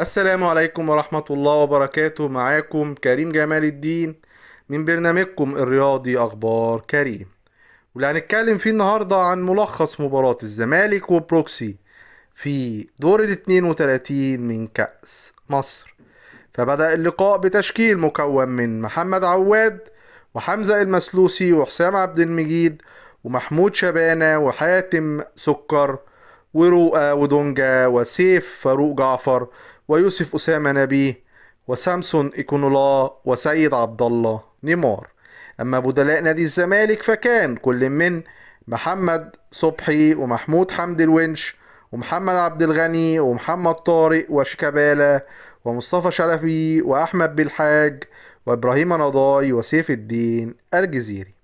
السلام عليكم ورحمة الله وبركاته معاكم كريم جمال الدين من برنامجكم الرياضي أخبار كريم واللي هنتكلم فيه النهاردة عن ملخص مباراة الزمالك وبروكسي في دور ال 32 من كأس مصر فبدأ اللقاء بتشكيل مكون من محمد عواد وحمزة المسلوسي وحسام عبد المجيد ومحمود شبانة وحاتم سكر ورؤى ودونجا وسيف فاروق جعفر ويوسف أسامة نبيه وسامسون إيكونولا وسيد عبد الله نيمار أما بدلاء نادي الزمالك فكان كل من محمد صبحي ومحمود حمد الونش ومحمد عبد الغني ومحمد طارق وشيكابالا ومصطفى شرفي وأحمد بالحاج وإبراهيم نضاي وسيف الدين الجزيري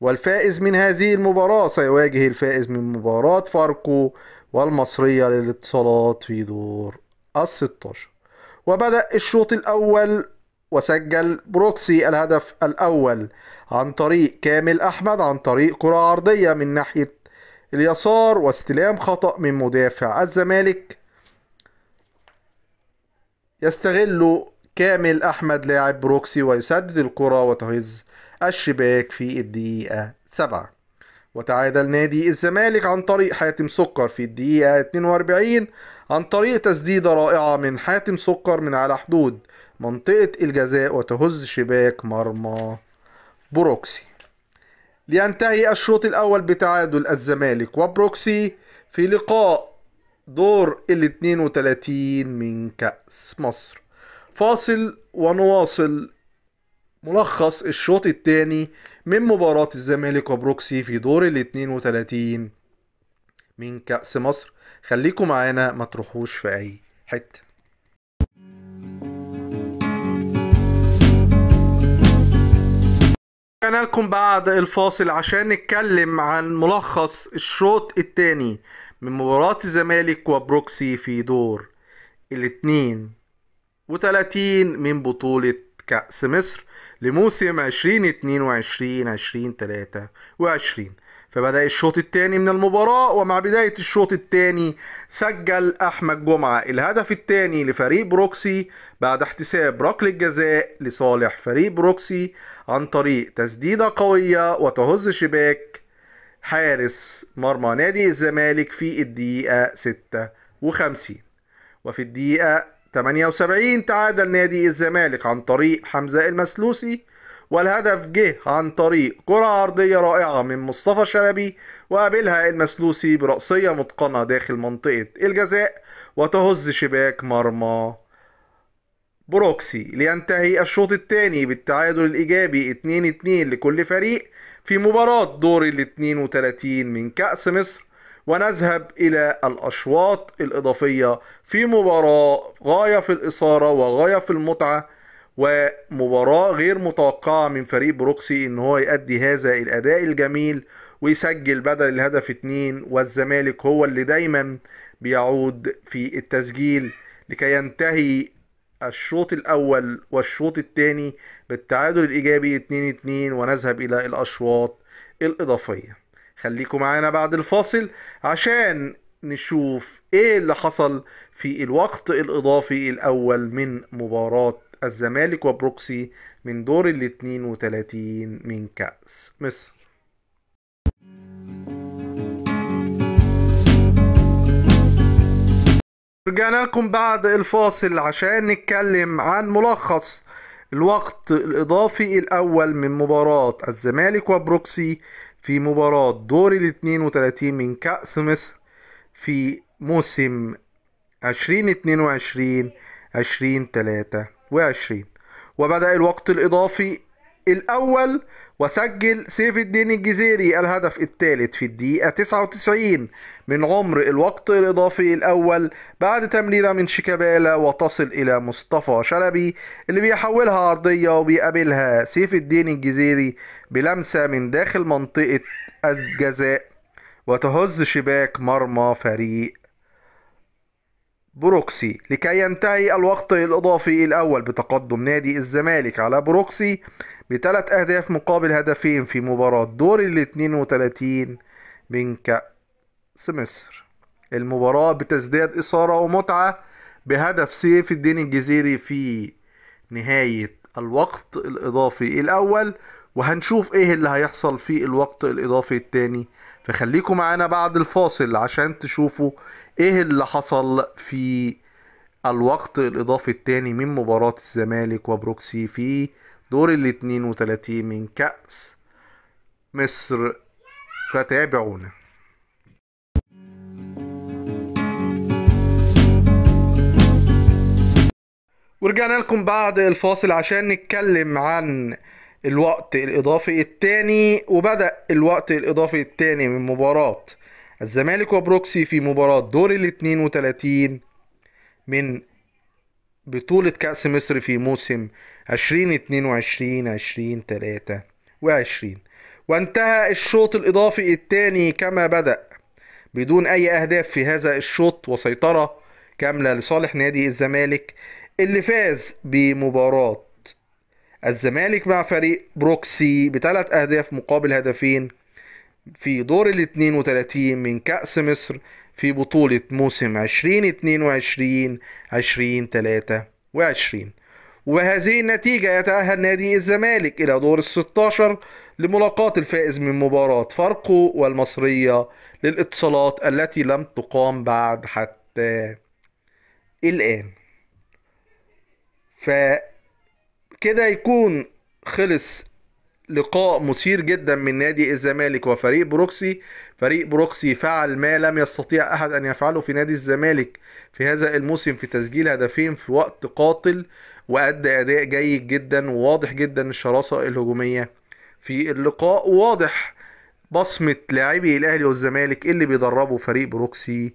والفائز من هذه المباراة سيواجه الفائز من مباراة فاركو والمصرية للاتصالات في دور 16 وبدأ الشوط الأول وسجل بروكسي الهدف الأول عن طريق كامل أحمد عن طريق كرة عرضية من ناحية اليسار واستلام خطأ من مدافع الزمالك يستغل كامل أحمد لاعب بروكسي ويسدد الكرة وتهز الشباك في الدقيقة 7 وتعادل نادي الزمالك عن طريق حاتم سكر في الدقيقة 42 عن طريق تسديدة رائعة من حاتم سكر من على حدود منطقة الجزاء وتهز شباك مرمى بروكسي لينتهي الشوط الأول بتعادل الزمالك وبروكسي في لقاء دور ال 32 من كأس مصر فاصل ونواصل ملخص الشوط الثاني من مباراة الزمالك وبروكسي في دور ال 32 من كأس مصر خليكم معانا ما تروحوش في أي حتة رجعنا لكم بعد الفاصل عشان نتكلم عن ملخص الشوط الثاني من مباراة الزمالك وبروكسي في دور ال 32 من بطولة كأس مصر لموسم 2022 2023 فبدأ الشوط الثاني من المباراة ومع بداية الشوط الثاني سجل أحمد جمعة الهدف الثاني لفريق بروكسي بعد احتساب ركل الجزاء لصالح فريق بروكسي عن طريق تسديدة قوية وتهز شباك حارس مرمى نادي الزمالك في الدقيقة 56 وفي الدقيقة 78 تعادل نادي الزمالك عن طريق حمزة المسلوسي والهدف جه عن طريق كرة عرضية رائعة من مصطفى شلبي وقابلها المسلوسي برأسية متقنة داخل منطقة الجزاء وتهز شباك مرمى بروكسي لينتهي الشوط الثاني بالتعادل الإيجابي 2-2 لكل فريق في مباراة دور ال 32 من كأس مصر ونذهب إلى الأشواط الإضافية في مباراة غاية في الإثارة وغاية في المتعة ومباراة غير متوقعة من فريق بروكسي إن هو يؤدي هذا الأداء الجميل ويسجل بدل الهدف اتنين والزمالك هو اللي دايما بيعود في التسجيل لكي ينتهي الشوط الأول والشوط الثاني بالتعادل الإيجابي 2-2 ونذهب إلى الأشواط الإضافية خليكم معانا بعد الفاصل عشان نشوف ايه اللي حصل في الوقت الاضافي الاول من مباراة الزمالك وبروكسي من دور ال 32 من كأس مصر رجعنا لكم بعد الفاصل عشان نتكلم عن ملخص الوقت الإضافي الأول من مباراة الزمالك وبروكسي في مباراة دور ال 32 من كأس مصر في موسم 2022 2023 وبدأ الوقت الإضافي الأول وسجل سيف الدين الجزيري الهدف الثالث في الدقيقة 99 من عمر الوقت الإضافي الأول بعد تمريرة من شيكابالا وتصل إلى مصطفى شلبي اللي بيحولها عرضية وبيقابلها سيف الدين الجزيري بلمسة من داخل منطقة الجزاء وتهز شباك مرمى فريق بروكسي لكي ينتهي الوقت الإضافي الأول بتقدم نادي الزمالك على بروكسي بثلاث أهداف مقابل هدفين في مباراة دور ال 32 من كأس مصر المباراة بتزداد إثارة ومتعة بهدف سيف الدين الجزيري في نهاية الوقت الإضافي الأول وهنشوف إيه اللي هيحصل في الوقت الإضافي الثاني فخليكم معانا بعد الفاصل عشان تشوفوا ايه اللي حصل في الوقت الاضافي الثاني من مباراة الزمالك وبروكسي في دور ال 32 من كأس مصر فتابعونا ورجعنا لكم بعد الفاصل عشان نتكلم عن الوقت الاضافي الثاني وبدأ الوقت الاضافي الثاني من مباراة الزمالك وبروكسي في مباراة دور ال 32 من بطولة كأس مصر في موسم 2022 2023 وانتهى الشوط الإضافي الثاني كما بدأ بدون أي أهداف في هذا الشوط وسيطرة كاملة لصالح نادي الزمالك اللي فاز بمباراة الزمالك مع فريق بروكسي بثلاث أهداف مقابل هدفين في دور ال 32 من كأس مصر في بطولة موسم 2022 2023 وبهذه النتيجة يتأهل نادي الزمالك إلى دور ال 16 لملاقاة الفائز من مباراة فاركو والمصرية للاتصالات التي لم تقام بعد حتى الآن فكده يكون خلص لقاء مثير جدا من نادي الزمالك وفريق بروكسي فريق بروكسي فعل ما لم يستطيع أحد أن يفعله في نادي الزمالك في هذا الموسم في تسجيل هدفين في وقت قاتل وأدى أداء جيد جدا وواضح جدا الشراسة الهجومية في اللقاء واضح بصمة لاعبي الأهلي والزمالك اللي بيدربوا فريق بروكسي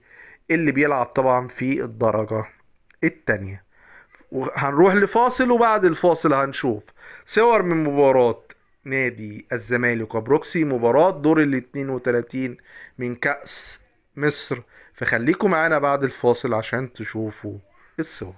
اللي بيلعب طبعا في الدرجة الثانيه هنروح لفاصل وبعد الفاصل هنشوف صور من مباراة نادي الزمالك وبروكسي مباراة دور ال 32 من كأس مصر فخليكم معانا بعد الفاصل عشان تشوفوا الصور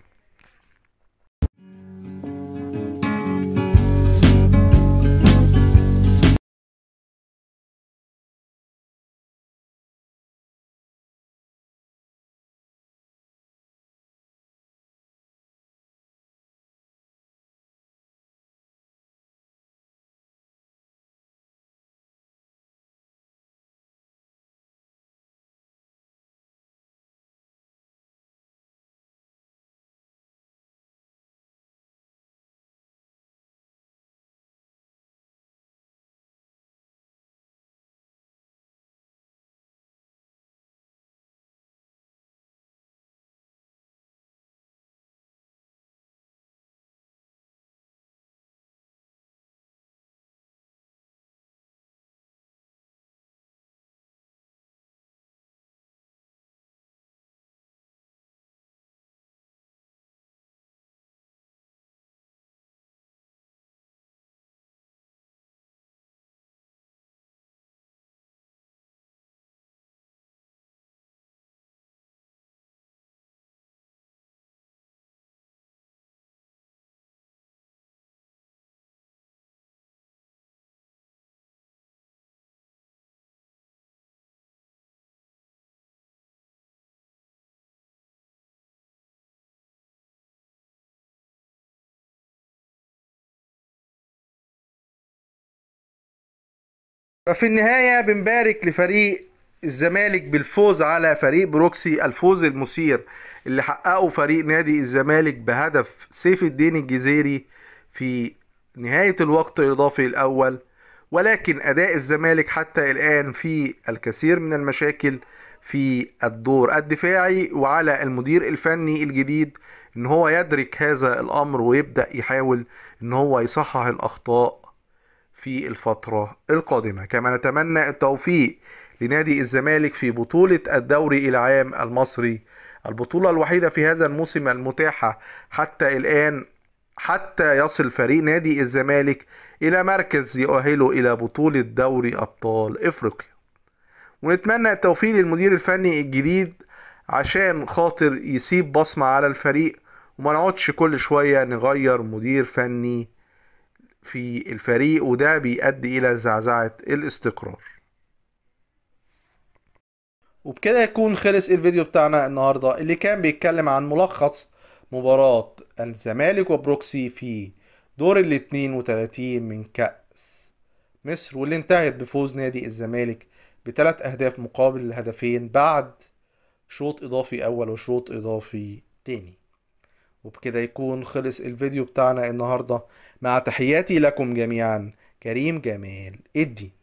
ففي النهاية بنبارك لفريق الزمالك بالفوز على فريق بروكسي الفوز المثير اللي حققه فريق نادي الزمالك بهدف سيف الدين الجزيري في نهاية الوقت الإضافي الأول ولكن أداء الزمالك حتى الآن في الكثير من المشاكل في الدور الدفاعي وعلى المدير الفني الجديد ان هو يدرك هذا الامر ويبدا يحاول ان هو يصحح الاخطاء في الفترة القادمة كما نتمنى التوفيق لنادي الزمالك في بطولة الدوري العام المصري البطولة الوحيدة في هذا الموسم المتاحة حتى الآن حتى يصل فريق نادي الزمالك إلى مركز يؤهله إلى بطولة دوري أبطال إفريقيا ونتمنى التوفيق للمدير الفني الجديد عشان خاطر يسيب بصمة على الفريق وما نقعدش كل شوية نغير مدير فني في الفريق وده بيؤدي إلى زعزعة الاستقرار وبكده يكون خلص الفيديو بتاعنا النهاردة اللي كان بيتكلم عن ملخص مباراة الزمالك وبروكسي في دور ال 32 من كأس مصر واللي انتهت بفوز نادي الزمالك بثلاث أهداف مقابل الهدفين بعد شوط إضافي أول وشوط إضافي تاني وبكده يكون خلص الفيديو بتاعنا النهارده مع تحياتي لكم جميعا كريم جمال ادي